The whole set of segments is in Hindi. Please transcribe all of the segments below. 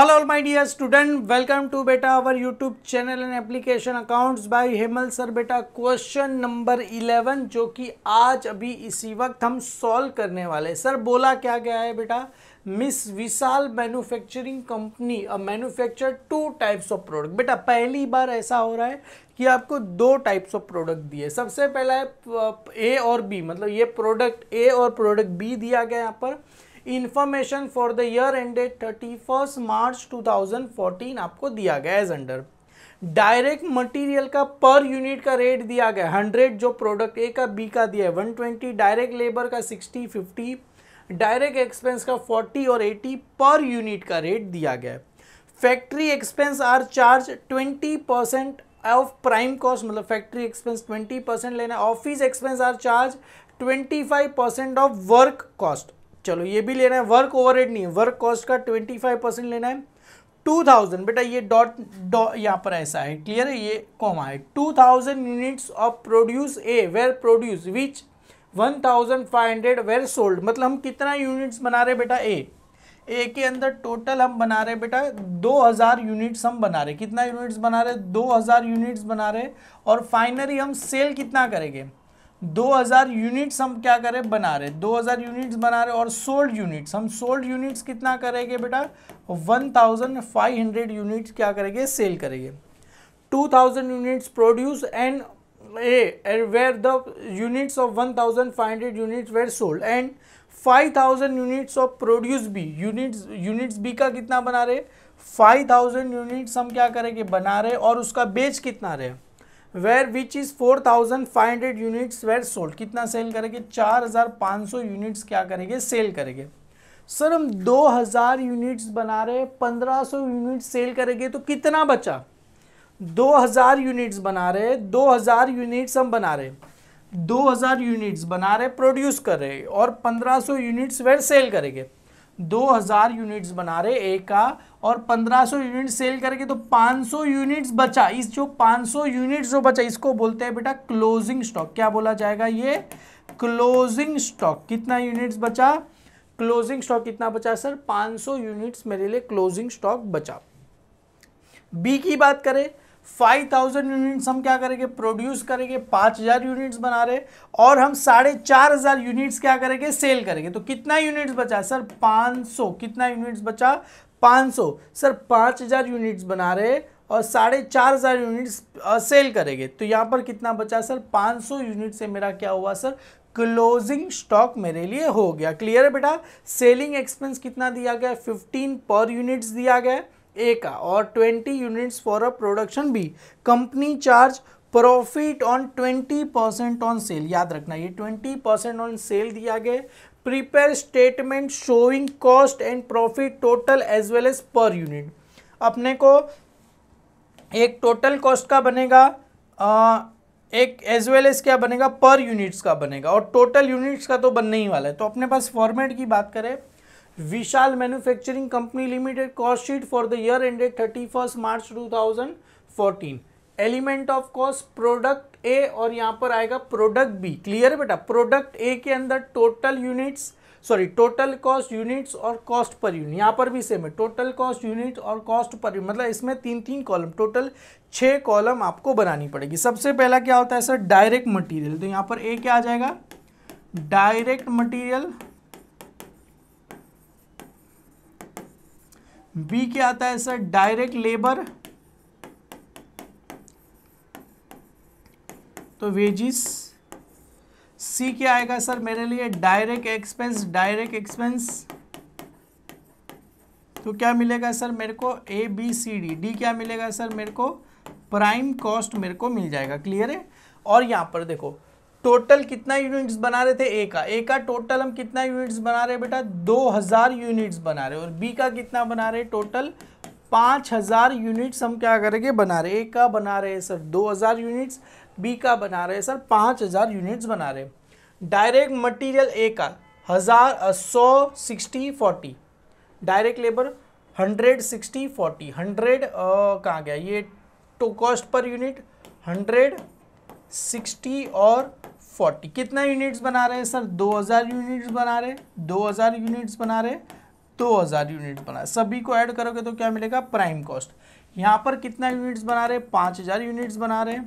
all my dear student welcome to बेटा our YouTube channel and application accounts by Hemal sir बेटा क्वेश्चन नंबर 11 जो कि आज अभी इसी वक्त हम सॉल्व करने वाले सर बोला क्या गया है बेटा miss Vishal manufacturing company a manufacture two types of product बेटा पहली बार ऐसा हो रहा है कि आपको दो टाइप्स ऑफ प्रोडक्ट दिए सबसे पहला है ए और बी मतलब ये प्रोडक्ट ए और प्रोडक्ट बी दिया गया यहाँ पर information for the year ended thirty first March two thousand fourteen आपको दिया गया एज अंडर डायरेक्ट मटेरियल का पर यूनिट का रेट दिया गया हंड्रेड जो प्रोडक्ट ए का बी का दिया है वन ट्वेंटी डायरेक्ट लेबर का सिक्सटी फिफ्टी डायरेक्ट एक्सपेंस का फोर्टी और एटी पर यूनिट का रेट दिया गया है factory expense are charge twenty percent of prime cost मतलब फैक्ट्री एक्सपेंस ट्वेंटी परसेंट लेना office expense are charge twenty five percent of work cost चलो ये भी लेना है वर्क ओवर नहीं है वर्क कॉस्ट का ट्वेंटी फाइव परसेंट लेना है टू थाउजेंड बेटा ये डॉट डॉ यहाँ पर ऐसा है क्लियर है ये कॉमा है two thousand units of produce A were produce which one thousand five hundred were sold मतलब हम कितना यूनिट्स बना रहे बेटा ए ए के अंदर टोटल हम बना रहे बेटा 2000 यूनिट्स हम बना रहे कितना यूनिट्स बना रहे 2000 यूनिट्स बना रहे और फाइनली हम सेल कितना करेंगे 2000 यूनिट्स हम क्या करें बना रहे 2000 यूनिट्स बना रहे और सोल्ड यूनिट्स हम सोल्ड यूनिट्स कितना करेंगे बेटा 1500 यूनिट्स क्या करेंगे सेल करेंगे 2000 units produce and A were the units of 1500 units were sold and 5000 units of produce B units units B का कितना बना रहे 5000 यूनिट्स हम क्या करेंगे बना रहे और उसका बेच कितना रहे were which is four thousand five hundred units were sold कितना सेल करेंगे चार हज़ार पाँच सौ यूनिट्स क्या करेंगे सेल करेंगे सर हम दो हज़ार यूनिट्स बना रहे हैं पंद्रह सौ यूनिट्स सेल करेंगे तो कितना बचा दो हज़ार यूनिट्स बना रहे हैं दो हज़ार यूनिट्स हम बना रहे दो हज़ार यूनिट्स बना रहे प्रोड्यूस कर रहे और पंद्रह सौ यूनिट्स वेयर सेल करेंगे 2000 यूनिट्स बना रहे एक का और 1500 यूनिट सेल करके तो 500 यूनिट्स बचा इस जो 500 यूनिट्स जो बचा इसको बोलते हैं बेटा क्लोजिंग स्टॉक क्या बोला जाएगा ये क्लोजिंग स्टॉक कितना यूनिट्स बचा क्लोजिंग स्टॉक कितना बचा सर 500 यूनिट्स मेरे लिए क्लोजिंग स्टॉक बचा बी की बात करें फाइव थाउजेंड यूनिट्स हम क्या करेंगे प्रोड्यूस करेंगे पाँच हज़ार यूनिट्स बना रहे और हम साढ़े चार हज़ार यूनिट्स क्या करेंगे सेल करेंगे तो कितना यूनिट्स बचा सर पाँच सौ कितना यूनिट्स बचा पाँच सौ सर पाँच हज़ार यूनिट्स बना रहे और साढ़े चार हज़ार यूनिट्स सेल करेंगे तो यहाँ पर कितना बचा सर पाँच सौ यूनिट से मेरा क्या हुआ सर क्लोजिंग स्टॉक मेरे लिए हो गया क्लियर है बेटा सेलिंग एक्सपेंस कितना दिया गया फिफ्टीन पर यूनिट्स दिया गया है ए का और 20 units for a production B company charge profit on 20 percent on sale याद रखना ये 20 परसेंट ऑन सेल दिया गया prepare statement showing cost and profit total as well as per unit अपने को एक टोटल कॉस्ट का बनेगा आ, एक एज वेल एज क्या बनेगा पर यूनिट्स का बनेगा और टोटल यूनिट्स का तो बनने ही वाला है तो अपने पास फॉर्मेट की बात करें Vishal manufacturing company limited cost sheet for the year ended thirty first March two thousand fourteen element of cost product A और यहाँ पर आएगा प्रोडक्ट बी क्लियर है बेटा प्रोडक्ट ए के अंदर total units sorry total cost units और कॉस्ट पर यूनिट यहाँ पर भी सेम है टोटल कॉस्ट यूनिट और कॉस्ट पर यूनिट मतलब इसमें तीन तीन कॉलम टोटल छः कॉलम आपको बनानी पड़ेगी सबसे पहला क्या होता है सर डायरेक्ट मटीरियल तो यहाँ पर ए क्या आ जाएगा डायरेक्ट मटीरियल बी क्या आता है सर डायरेक्ट लेबर तो वेजिस सी क्या आएगा सर मेरे लिए डायरेक्ट एक्सपेंस डायरेक्ट एक्सपेंस तो क्या मिलेगा सर मेरे को A B C D D क्या मिलेगा सर मेरे को प्राइम कॉस्ट मेरे को मिल जाएगा क्लियर है और यहां पर देखो टोटल कितना यूनिट्स बना रहे थे ए का ए का टोटल हम कितना यूनिट्स बना रहे बेटा 2000 यूनिट्स बना रहे और बी का कितना बना रहे टोटल 5000 यूनिट्स हम क्या करेंगे बना रहे ए का बना रहे सर 2000 यूनिट्स बी का बना रहे सर 5000 यूनिट्स बना रहे डायरेक्ट मटेरियल ए का हज़ार सौ sixty forty direct labour hundred sixty forty hundred कहाँ गया ये टू cost per unit hundred sixty और फोर्टी कितना यूनिट्स बना रहे हैं सर दो हज़ार यूनिट्स बना रहे दो हज़ार यूनिट्स बना रहे दो हज़ार यूनिट्स बना रहे सभी को ऐड करोगे तो क्या मिलेगा प्राइम कॉस्ट यहाँ पर कितना यूनिट्स बना रहे पाँच हज़ार यूनिट्स बना रहे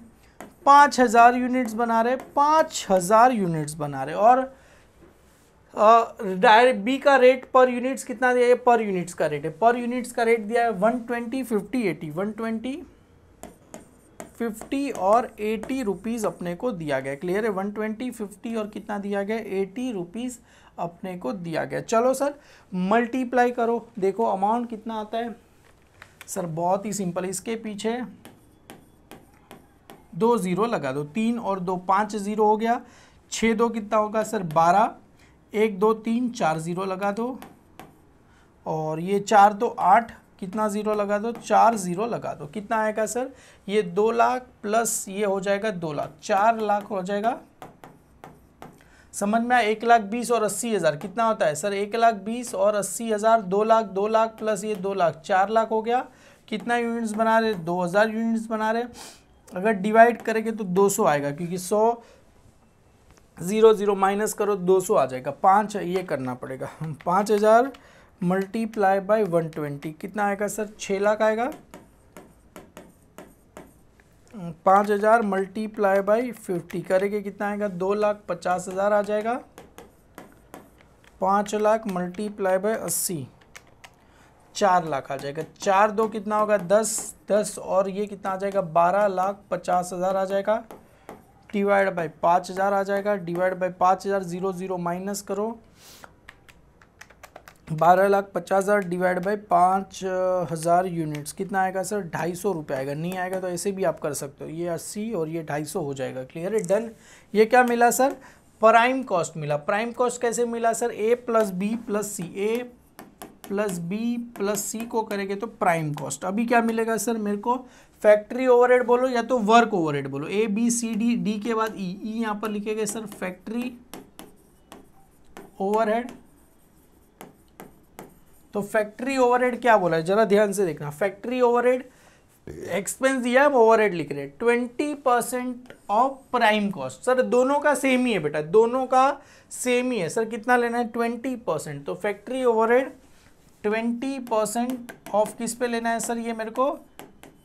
पाँच हज़ार यूनिट्स बना रहे पाँच हज़ार यूनिट्स बना रहे और डायरेक्ट बी का रेट पर यूनिट्स कितना दिया है पर यूनिट्स का रेट है पर यूनिट्स का रेट दिया है one twenty fifty eighty one twenty fifty और एटी रुपीज़ अपने को दिया गया क्लियर है वन ट्वेंटी फिफ्टी और कितना दिया गया एटी रुपीज़ अपने को दिया गया चलो सर मल्टीप्लाई करो देखो अमाउंट कितना आता है सर बहुत ही सिंपल इसके पीछे दो ज़ीरो लगा दो तीन और दो पाँच ज़ीरो हो गया छः दो कितना होगा सर बारह एक दो तीन चार ज़ीरो लगा दो और ये चार दो आठ कितना ज़ीरो लगा दो चार ज़ीरो लगा दो कितना आएगा सर ये दो लाख प्लस ये हो जाएगा दो लाख चार लाख हो जाएगा समझ में आया एक लाख बीस और अस्सी हज़ार कितना होता है सर एक लाख बीस और अस्सी हज़ार दो लाख दो लाख प्लस ये दो लाख चार लाख हो गया कितना यूनिट्स बना रहे दो हज़ार यूनिट्स बना रहे अगर डिवाइड करेंगे तो दो सौ आएगा क्योंकि सौ ज़ीरो ज़ीरो माइनस करो दो सौ आ जाएगा पाँच ये करना पड़ेगा पाँच हज़ार मल्टीप्लाई बाय वन ट्वेंटी कितना आएगा सर छः लाख आएगा पाँच हज़ार मल्टीप्लाई बाई फिफ्टी करेंगे कितना आएगा दो लाख पचास हज़ार आ जाएगा पाँच लाख मल्टीप्लाई बाय अस्सी चार लाख आ जाएगा चार दो कितना होगा दस दस और ये कितना आ जाएगा बारह लाख पचास हज़ार आ जाएगा डिवाइड बाई पाँच हज़ार आ जाएगा डिवाइड बाई पाँच हज़ार ज़ीरो ज़ीरो माइनस करो बारह लाख पचास हज़ार डिवाइड बाई पाँच हज़ार यूनिट्स कितना आएगा सर ढाई सौ रुपये आएगा नहीं आएगा तो ऐसे भी आप कर सकते हो ये अस्सी और ये ढाई सौ हो जाएगा क्लियर है डन ये क्या मिला सर प्राइम कॉस्ट मिला प्राइम कॉस्ट कैसे मिला sir A plus B plus C A plus B plus C को करेंगे तो प्राइम कॉस्ट अभी क्या मिलेगा सर मेरे को फैक्ट्री ओवर बोलो या तो वर्क ओवर बोलो A B C D D के बाद ई e, ई e यहाँ पर लिखे गए सर फैक्ट्री ओवर तो फैक्ट्री ओवरहेड क्या बोला है जरा ध्यान से देखना फैक्ट्री ओवरहेड एक्सपेंस दिया हम ओवरहेड लिख रहे हैं twenty percent of prime cost sir दोनों का सेम ही है बेटा दोनों का सेम ही है सर कितना लेना है ट्वेंटी परसेंट तो factory overhead twenty percent of किस पे लेना है सर ये मेरे को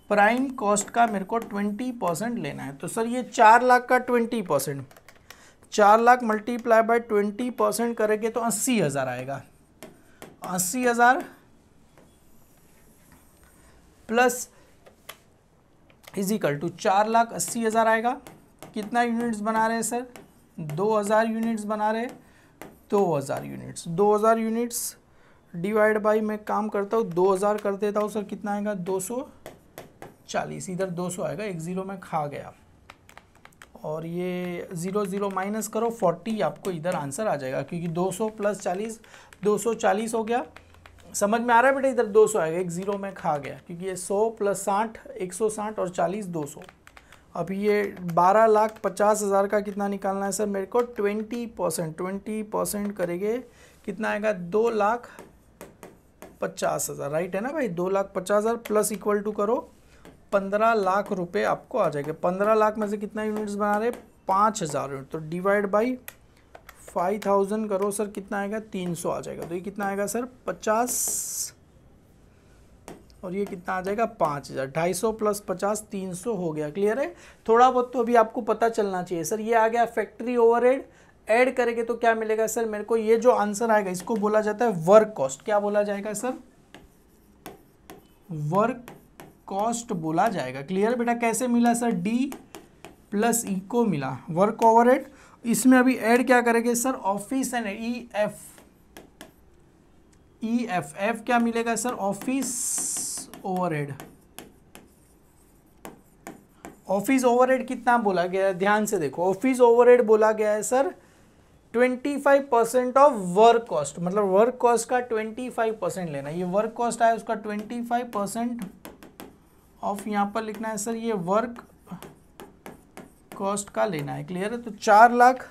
प्राइम कॉस्ट का मेरे को ट्वेंटी परसेंट लेना है तो सर ये चार लाख का ट्वेंटी परसेंट चार lakh multiply by twenty percent करेंगे तो अस्सी हज़ार आएगा अस्सी हज़ार प्लस इजिकल टू चार लाख अस्सी हज़ार आएगा कितना यूनिट्स बना रहे हैं सर दो हज़ार यूनिट्स बना रहे दो हज़ार यूनिट्स दो हज़ार यूनिट्स डिवाइड बाई मैं काम करता हूँ दो हज़ार कर देता हूँ सर कितना आएगा दो सौ चालीस इधर दो सौ आएगा एक ज़ीरो में खा गया और ये ज़ीरो ज़ीरो माइनस करो फोर्टी आपको इधर आंसर आ जाएगा क्योंकि दो सौ प्लस चालीस 240 हो गया समझ में आ रहा है बेटा इधर 200 आएगा एक ज़ीरो में खा गया क्योंकि ये 100 प्लस साठ एक और 40 200 अभी ये बारह लाख पचास हज़ार का कितना निकालना है सर मेरे को ट्वेंटी परसेंट ट्वेंटी परसेंट करेंगे कितना आएगा दो लाख पचास हज़ार राइट है ना भाई दो लाख पचास हज़ार प्लस इक्वल टू करो पंद्रह लाख रुपए आपको आ जाएगा पंद्रह लाख में से कितना यूनिट्स बना रहे पाँच हज़ार यूनिट तो डिवाइड बाई फाइव थाउजेंड करो सर कितना आएगा तीन सौ आ जाएगा तो ये कितना आएगा सर पचास और ये कितना आ जाएगा पाँच हज़ार ढाई सौ प्लस पचास तीन सौ हो गया क्लियर है थोड़ा बहुत तो अभी आपको पता चलना चाहिए सर ये आ गया फैक्ट्री ओवरहेड ऐड करेंगे तो क्या मिलेगा सर मेरे को ये जो आंसर आएगा इसको बोला जाता है वर्क कॉस्ट क्या बोला जाएगा सर वर्क कॉस्ट बोला जाएगा क्लियर बेटा कैसे मिला सर डी प्लस ई को मिला वर्क ओवर एड इसमें अभी ऐड क्या करेंगे sir office and E F E F F क्या मिलेगा sir office overhead office overhead कितना बोला गया है ध्यान से देखो ऑफिस ओवरहेड बोला गया है sir 25 percent of work cost मतलब वर्क कॉस्ट का 25 परसेंट लेना ये वर्क कॉस्ट आया उसका 25 परसेंट ऑफ यहाँ पर लिखना है सर ये वर्क कॉस्ट का लेना है क्लियर है तो चार लाख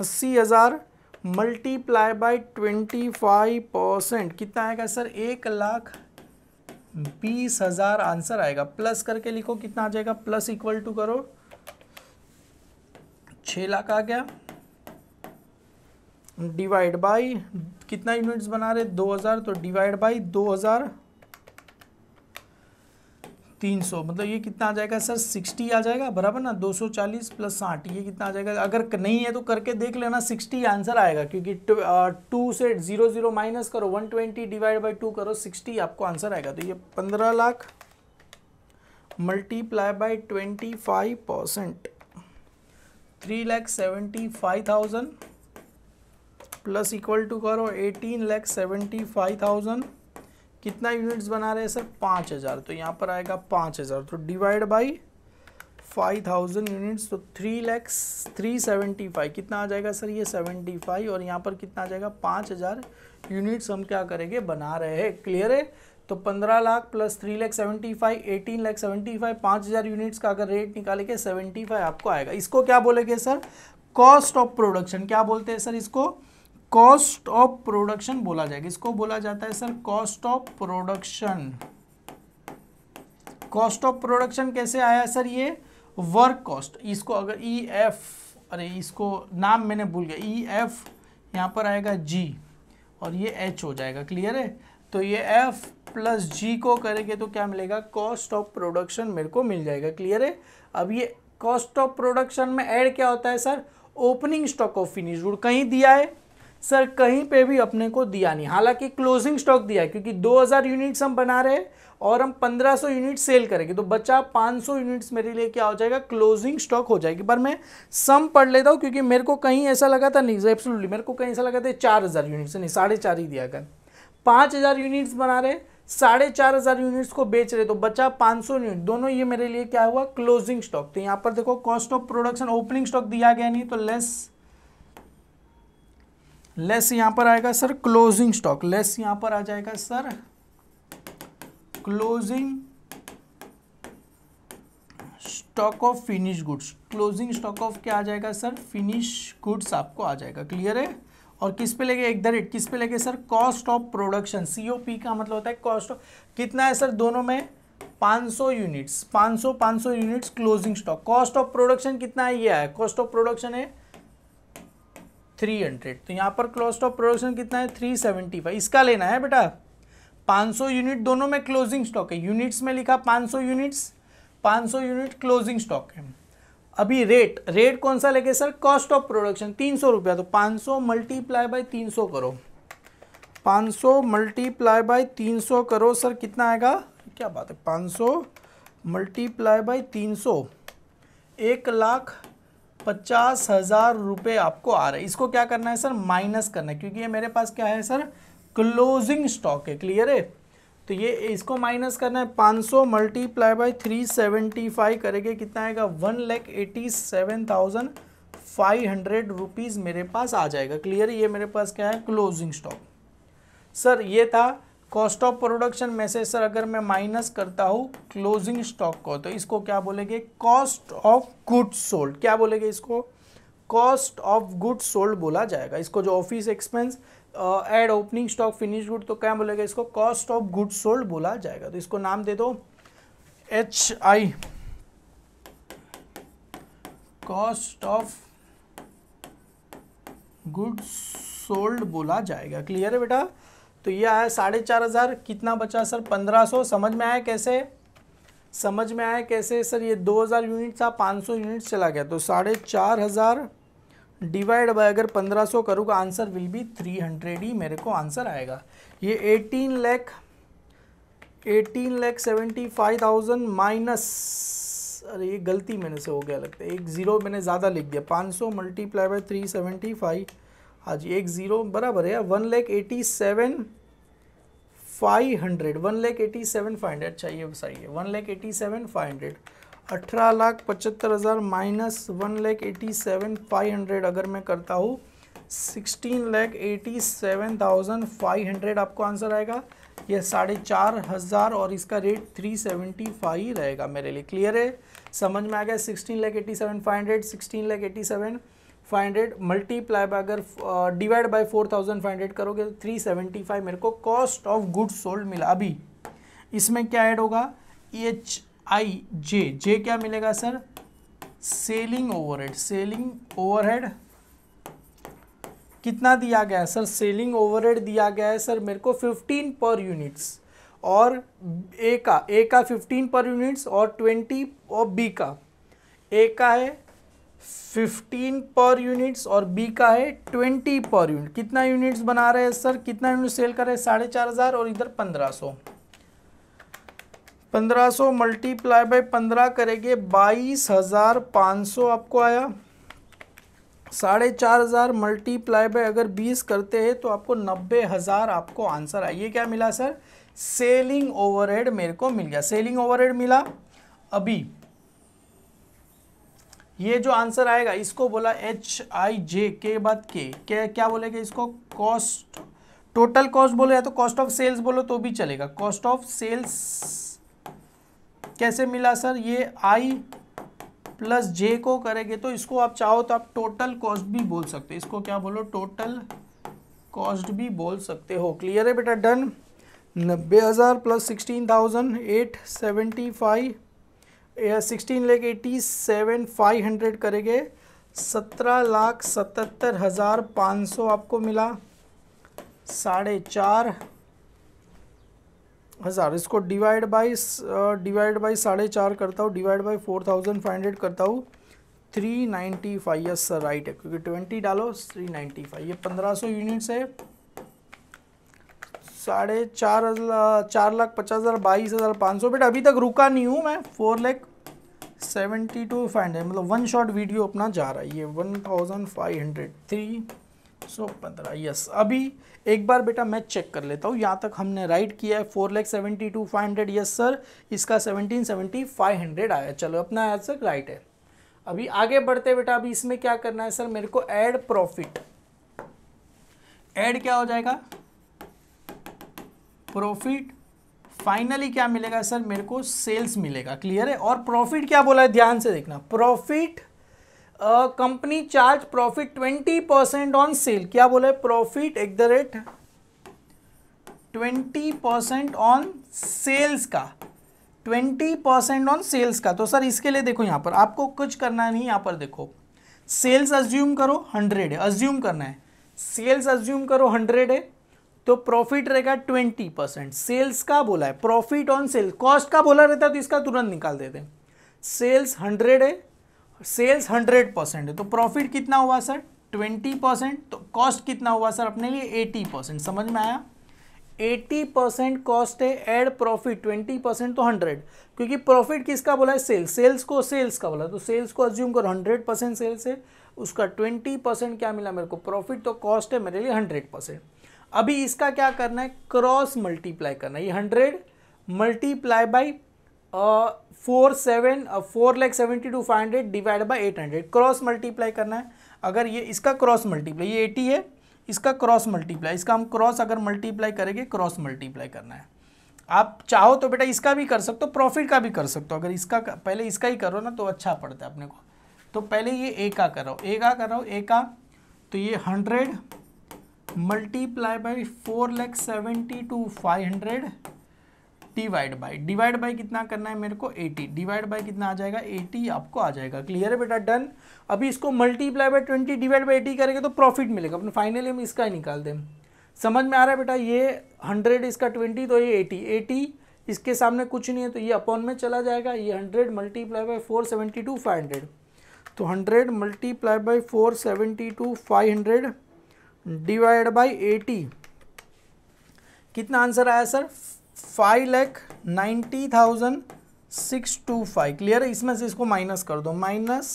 अस्सी हज़ार multiply by twenty five percent कितना आएगा सर एक लाख बीस हज़ार आंसर आएगा प्लस करके लिखो कितना आ जाएगा प्लस इक्वल टू करो छ लाख आ गया डिवाइड बाई कितना यूनिट्स बना रहे दो हज़ार तो डिवाइड बाई दो हज़ार तीन सौ मतलब ये कितना आ जाएगा सर सिक्सटी आ जाएगा बराबर ना दो सौ चालीस प्लस साठ ये कितना आ जाएगा अगर नहीं है तो करके देख लेना सिक्सटी आंसर आएगा क्योंकि टू से जीरो जीरो माइनस करो one twenty divide by two करो सिक्सटी आपको आंसर आएगा तो ये पंद्रह lakh multiply by twenty five percent three lakh seventy five thousand plus equal to करो eighteen lakh seventy five thousand कितना यूनिट्स बना रहे हैं सर पाँच हज़ार तो यहाँ पर आएगा पाँच हज़ार तो divide by five thousand units तो three lakhs three seventy five कितना आ जाएगा सर ये सेवेंटी फाइव और यहाँ पर कितना आ जाएगा पाँच हज़ार यूनिट्स हम क्या करेंगे बना रहे हैं क्लियर है तो पंद्रह lakh plus three lakh seventy five eighteen lakh seventy five पाँच हज़ार यूनिट्स का अगर रेट निकालेंगे सेवेंटी फाइव आपको आएगा इसको क्या बोलेंगे सर कॉस्ट ऑफ प्रोडक्शन क्या बोलते हैं सर इसको कॉस्ट ऑफ प्रोडक्शन बोला जाएगा इसको बोला जाता है sir cost of production cost of production कैसे आया सर ये वर्क कॉस्ट इसको अगर ई e एफ अरे इसको नाम मैंने भूल गया ई e एफ यहाँ पर आएगा जी और ये एच हो जाएगा क्लियर है तो ये एफ प्लस जी को करेंगे तो क्या मिलेगा कॉस्ट ऑफ प्रोडक्शन मेरे को मिल जाएगा क्लियर है अब ये कॉस्ट ऑफ प्रोडक्शन में ऐड क्या होता है sir opening stock of finish good कहीं दिया है सर कहीं पे भी अपने को दिया नहीं हालांकि क्लोजिंग स्टॉक दिया है क्योंकि 2000 यूनिट्स हम बना रहे हैं और हम 1500 यूनिट सेल करेंगे तो बचा 500 यूनिट्स मेरे लिए क्या हो जाएगा क्लोजिंग स्टॉक हो जाएगी पर मैं सम पढ़ लेता हूँ क्योंकि मेरे को कहीं ऐसा लगा था नहीं एब्सोल्युटली मेरे को कहीं ऐसा लगा था चार हज़ार यूनिट्स नहीं साढ़े चार ही दिया कर पाँच हज़ार यूनिट्स बना रहे साढ़े चार हज़ार यूनिट्स को बेच रहे तो बचा पाँच सौ यूनिट दोनों ये मेरे लिए क्या हुआ क्लोजिंग स्टॉक तो यहाँ पर देखो cost of production opening stock दिया गया नहीं तो लेस लेस यहां पर आएगा सर क्लोजिंग स्टॉक लेस यहां पर आ जाएगा sir closing stock of finish goods closing stock of क्या आ जाएगा सर फिनिश गुड्स आपको आ जाएगा क्लियर है और किस पे लगे एक दरेट किस पे लगे sir cost of production COP का मतलब होता है कॉस्ट ऑफ कितना है सर दोनों में 500 units 500 500 units closing stock cost of production कितना है ये है कॉस्ट ऑफ प्रोडक्शन है थ्री हंड्रेड तो यहाँ पर कॉस्ट ऑफ प्रोडक्शन कितना है थ्री सेवेंटी फाइव इसका लेना है बेटा पाँच सौ यूनिट दोनों में क्लोजिंग स्टॉक है यूनिट्स में लिखा पाँच सौ यूनिट्स पाँच सौ यूनिट क्लोजिंग स्टॉक है अभी रेट रेट कौन सा लगे सर कॉस्ट ऑफ प्रोडक्शन तीन सौ रुपया तो पाँच सौ मल्टीप्लाई बाई तीन सौ करो पाँच सौ मल्टीप्लाई बाई तीन सौ करो सर कितना आएगा क्या बात है पाँच सौ मल्टीप्लाई बाई तीन सौ एक लाख पचास हज़ार रुपये आपको आ रहा है इसको क्या करना है सर माइनस करना है क्योंकि ये मेरे पास क्या है सर क्लोजिंग स्टॉक है क्लियर है तो ये इसको माइनस करना है 500 सौ multiply by three seventy five करेंगे कितना आएगा one lakh eighty seven thousand five hundred rupees मेरे पास आ जाएगा क्लियर ये मेरे पास क्या है क्लोजिंग स्टॉक सर ये था कॉस्ट ऑफ प्रोडक्शन में से सर अगर मैं माइनस करता हूँ क्लोजिंग स्टॉक को तो इसको क्या बोलेंगे कॉस्ट ऑफ गुड्स सोल्ड क्या बोलेंगे इसको कॉस्ट ऑफ गुड सोल्ड बोला जाएगा इसको जो office expense add opening stock finish good तो क्या बोलेगा इसको कॉस्ट ऑफ गुड सोल्ड बोला जाएगा तो इसको नाम दे दो H I cost of good sold बोला जाएगा क्लियर है बेटा तो ये आया साढ़े चार हज़ार कितना बचा सर पंद्रह सौ समझ में आया कैसे समझ में आया कैसे सर ये दो हज़ार यूनिट था पाँच सौ यूनिट्स चला गया तो साढ़े चार हज़ार डिवाइड बाय अगर पंद्रह सौ करूँगा answer will be three hundred ही मेरे को आंसर आएगा ये eighteen lakh eighteen lakh seventy five thousand minus अरे ये गलती मैंने से हो गया लगता है एक ज़ीरो मैंने ज़्यादा लिख दिया पाँच सौ multiply by three seventy five हाँ जी एक ज़ीरो बराबर है one lakh eighty seven five hundred one lakh eighty seven five hundred चाहिए सही one lakh eighty seven five hundred अठारह लाख पचहत्तर हज़ार minus one lakh eighty seven five hundred अगर मैं करता हूँ sixteen lakh eighty seven thousand five hundred आपको आंसर आएगा यह साढ़े चार हज़ार और इसका रेट थ्री सेवेंटी फाइव रहेगा मेरे लिए क्लियर है समझ में आ गया sixteen lakh eighty seven five hundred sixteen lakh eighty seven five hundred multiply by अगर divide by four thousand five hundred करोगे तो थ्री सेवेंटी फाइव मेरे को कॉस्ट ऑफ गुड्स सोल्ड मिला अभी इसमें क्या ऐड होगा एच आई जे जे क्या मिलेगा sir selling overhead selling overhead कितना दिया गया है सर सेलिंग ओवरहेड दिया गया है सर मेरे को फिफ्टीन पर यूनिट्स और ए का ए का फिफ्टीन पर यूनिट्स और ट्वेंटी और बी का ए का है फिफ्टीन पर यूनिट्स और बी का है ट्वेंटी पर यूनिट कितना यूनिट्स बना रहे हैं सर कितना यूनिट सेल कर रहे हैं साढ़े चार हज़ार और इधर पंद्रह सौ पंद्रह सौ मल्टीप्लाई बाई पंद्रह करेंगे बाईस हज़ार पाँच सौ आपको आया साढ़े चार हज़ार मल्टीप्लाई बाय अगर बीस करते हैं तो आपको नब्बे हज़ार आपको आंसर आइए ये क्या मिला सर सेलिंग ओवरहेड मेरे को मिल गया सेलिंग ओवरहेड मिला अभी ये जो आंसर आएगा इसको बोला एच आई जे के बाद के क्या क्या इसको कॉस्ट टोटल कॉस्ट बोलो या तो कॉस्ट ऑफ सेल्स बोलो तो भी चलेगा कॉस्ट ऑफ सेल्स कैसे मिला सर ये आई प्लस जे को करेंगे तो इसको आप चाहो तो आप टोटल कॉस्ट भी बोल सकते हो इसको क्या बोलो टोटल कॉस्ट भी बोल सकते हो क्लियर है बेटा डन नब्बे हज़ार plus sixteen thousand eight seventy five sixteen lakh eighty seven five hundred करेंगे सत्रह लाख सतहत्तर हज़ार पाँच सौ आपको मिला साढ़े चार हज़ार इसको डिवाइड बाई डिवाइड बाई साढ़े चार करता हूँ divide by four thousand five hundred करता हूँ three ninety five yes sir right है क्योंकि ट्वेंटी डालो थ्री नाइन्टी फाइव ये पंद्रह सौ यूनिट्स है साढ़े चार चार लाख पचास हज़ार बाईस हज़ार पाँच सौ बेटा अभी तक रुका नहीं हूँ मैं four lakh seventy two five hundred मतलब वन शॉट वीडियो अपना जा रहा है ये one thousand five hundred three सौ पंद्रह यस अभी एक बार बेटा मैं चेक कर लेता हूँ यहाँ तक हमने राइट किया है four lakh seventy two five hundred yes sir इसका सेवनटीन सेवेंटी फाइव हंड्रेड आया चलो अपना एज राइट है अभी आगे बढ़ते बेटा अभी इसमें क्या करना है सर मेरे को एड प्रॉफिट एड क्या हो जाएगा प्रॉफिट फाइनली क्या मिलेगा सर मेरे को सेल्स मिलेगा क्लियर है और प्रॉफिट क्या बोला है ध्यान से देखना profit company charge profit twenty percent on sale क्या बोला है profit at the rate twenty percent on sales का ट्वेंटी परसेंट ऑन सेल्स का तो सर इसके लिए देखो यहाँ पर आपको कुछ करना नहीं यहाँ पर देखो सेल्स अज्यूम करो हंड्रेड है अज्यूम करना है सेल्स अज्यूम करो हंड्रेड है तो प्रॉफिट रहेगा ट्वेंटी परसेंट सेल्स का बोला है प्रॉफिट ऑन सेल्स कॉस्ट का बोला रहता है तो इसका तुरंत निकाल देते हैं सेल्स हंड्रेड है सेल्स हंड्रेड परसेंट है तो प्रॉफिट कितना हुआ सर ट्वेंटी परसेंट तो कॉस्ट कितना हुआ सर अपने लिए एटी परसेंट समझ में आया एटी परसेंट कॉस्ट है एड प्रॉफिट ट्वेंटी परसेंट तो हंड्रेड क्योंकि प्रॉफिट किसका बोला है सेल्स सेल्स को सेल्स का बोला तो सेल्स को अज्यूम करो हंड्रेड परसेंट सेल्स है उसका ट्वेंटी परसेंट क्या मिला मेरे को प्रॉफिट तो कॉस्ट है मेरे लिए हंड्रेड परसेंट अभी इसका क्या करना है क्रॉस मल्टीप्लाई करना है ये hundred multiply by four seven four lakh seventy two five hundred divide by eight hundred cross multiply करना है अगर ये इसका क्रॉस मल्टीप्लाई ये एटी है इसका क्रॉस मल्टीप्लाई इसका हम क्रॉस अगर मल्टीप्लाई करेंगे क्रॉस मल्टीप्लाई करना है आप चाहो तो बेटा इसका भी कर सकते हो प्रॉफिट का भी कर सकते हो अगर इसका पहले इसका ही करो ना तो अच्छा पड़ता है अपने को तो पहले ये ए का करो एक ए का करो ए का तो ये hundred multiply by four lakh seventy two five hundred divide by divide by कितना करना है मेरे को 80 डिवाइड बाई कितना आ जाएगा 80 आपको आ जाएगा क्लियर है बेटा डन अभी इसको multiply by twenty divide by eighty करेंगे तो प्रॉफिट मिलेगा अपने फाइनली हम इसका ही निकाल दें समझ में आ रहा है बेटा ये हंड्रेड इसका ट्वेंटी तो ये एटी एटी इसके सामने कुछ नहीं है तो ये अपॉन में चला जाएगा ये hundred multiply by four seventy two five hundred तो hundred multiply by four seventy two five hundred divide by eighty कितना आंसर आया sir five lakh ninety thousand six two five clear है इसमें से इसको माइनस कर दो minus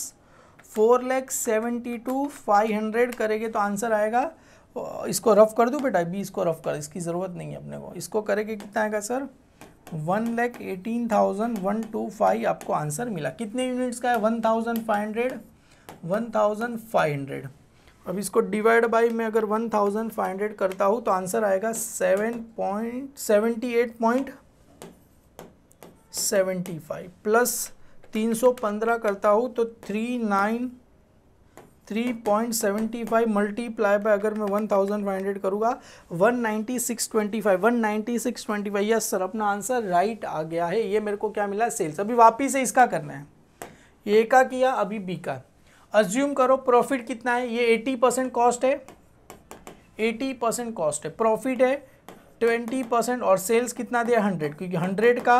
four lakh seventy two five hundred करेंगे तो आंसर आएगा इसको रफ कर दो बेटा बी इसको रफ कर इसकी ज़रूरत नहीं है अपने को इसको करेंगे कितना आएगा sir one lakh eighteen thousand one two five आपको आंसर मिला कितने यूनिट्स का है one thousand five hundred one thousand five hundred अब इसको डिवाइड बाई मैं अगर वन थाउजेंड फाइव हंड्रेड करता हूँ तो आंसर आएगा seven point seventy eight point seventy five plus तीन सौ पंद्रह करता हूँ तो three nine three point seventy five multiply by अगर मैं वन थाउजेंड फाइव हंड्रेड करूँगा one ninety six twenty five one ninety six twenty five yes sir अपना आंसर राइट आ गया है ये मेरे को क्या मिला सेल्स अभी वापिस से इसका करना है ए का किया अभी बी का अज्यूम करो प्रॉफिट कितना है ये एटी परसेंट कॉस्ट है एटी परसेंट कॉस्ट है प्रॉफिट है ट्वेंटी परसेंट और सेल्स कितना दिया हंड्रेड क्योंकि हंड्रेड का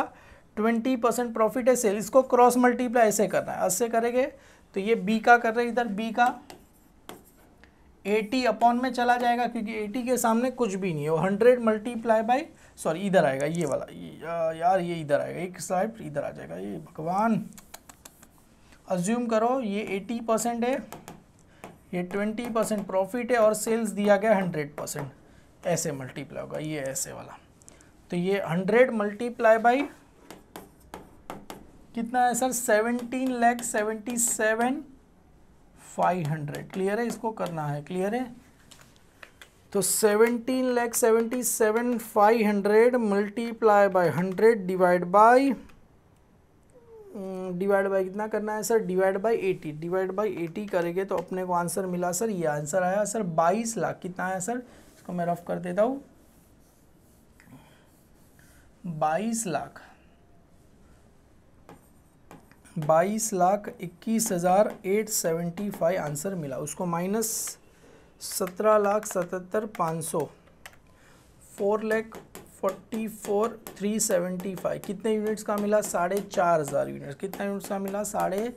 ट्वेंटी परसेंट प्रॉफिट है सेल्स इसको क्रॉस मल्टीप्लाई ऐसे करना है ऐसे करेंगे तो ये बी का कर रहे हैं इधर बी का एटी अपॉन में चला जाएगा क्योंकि एटी के सामने कुछ भी नहीं है हंड्रेड मल्टीप्लाई बाई सॉरी इधर आएगा ये वाला ये, यार ये इधर आएगा एक साइड इधर आ जाएगा ये भगवान अज्यूम करो ये 80 परसेंट है ये 20 परसेंट प्रॉफिट है और सेल्स दिया गया 100 परसेंट ऐसे मल्टीप्लाई होगा ये ऐसे वाला तो ये 100 मल्टीप्लाई बाई कितना है sir 17 lakh seventy seven five hundred clear है इसको करना है क्लियर है तो seventeen lakh seventy seven five hundred multiply by hundred divide by divide hmm, by कितना करना है sir divide by eighty divide by eighty करेंगे तो अपने को आंसर मिला सर ये आंसर आया सर बाईस लाख कितना आया सर इसको मैं रफ कर देता हूँ बाईस लाख बाईस लाख इक्कीस हज़ार एट सेवेंटी फाइव आंसर मिला उसको माइनस सत्रह लाख सतहत्तर पाँच सौ four lakh forty four three कितने यूनिट्स का मिला साढ़े चार हज़ार यूनिट्स कितना यूनिट्स का मिला साढ़े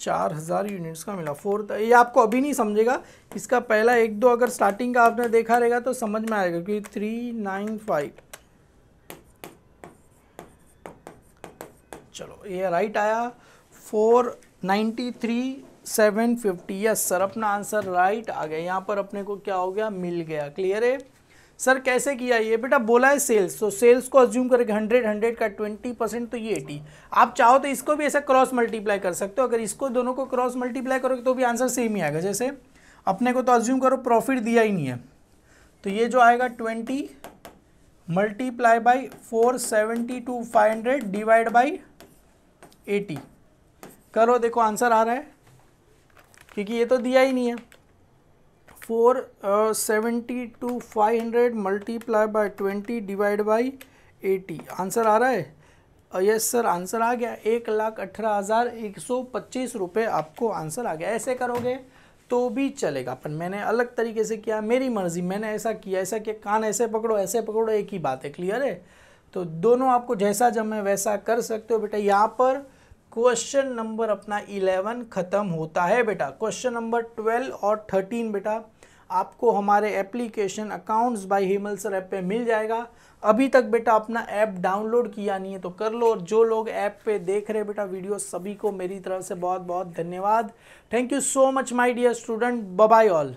चार हज़ार यूनिट्स का मिला फोर्थ ये आपको अभी नहीं समझेगा इसका पहला एक दो अगर स्टार्टिंग का आपने देखा रहेगा तो समझ में आएगा क्योंकि थ्री नाइन फाइव चलो ये राइट आया four ninety three seven fifty yes sir अपना आंसर राइट आ गया यहाँ पर अपने को क्या हो गया मिल गया क्लियर है सर कैसे किया ये बेटा बोला है सेल्स तो सेल्स को अज्यूम करके हंड्रेड हंड्रेड का ट्वेंटी परसेंट तो ये एटी आप चाहो तो इसको भी ऐसा क्रॉस मल्टीप्लाई कर सकते हो अगर इसको दोनों को क्रॉस मल्टीप्लाई करोगे तो भी आंसर सेम ही आएगा जैसे अपने को तो अज्यूम करो प्रॉफिट दिया ही नहीं है तो ये जो आएगा twenty multiply by four seventy two five hundred divide by eighty करो देखो आंसर आ रहा है क्योंकि ये तो दिया ही नहीं है four seventy two five hundred multiply by twenty divide by eighty answer आ रहा है यस सर आंसर आ गया एक लाख अठारह हज़ार एक सौ पच्चीस रुपये आपको आंसर आ गया ऐसे करोगे तो भी चलेगा पर मैंने अलग तरीके से किया मेरी मर्ज़ी मैंने ऐसा किया ऐसा किया कान ऐसे पकड़ो ऐसे पकड़ो एक ही बात है क्लियर है तो दोनों आपको जैसा जमे वैसा कर सकते हो बेटा यहाँ पर क्वेश्चन नंबर अपना इलेवन ख़त्म होता है बेटा क्वेश्चन नंबर ट्वेल्व और थर्टीन बेटा आपको हमारे application accounts by Himal sir app पे मिल जाएगा अभी तक बेटा अपना ऐप डाउनलोड किया नहीं है तो कर लो और जो लोग ऐप पे देख रहे बेटा वीडियो सभी को मेरी तरफ से बहुत बहुत धन्यवाद thank you so much my dear student bye all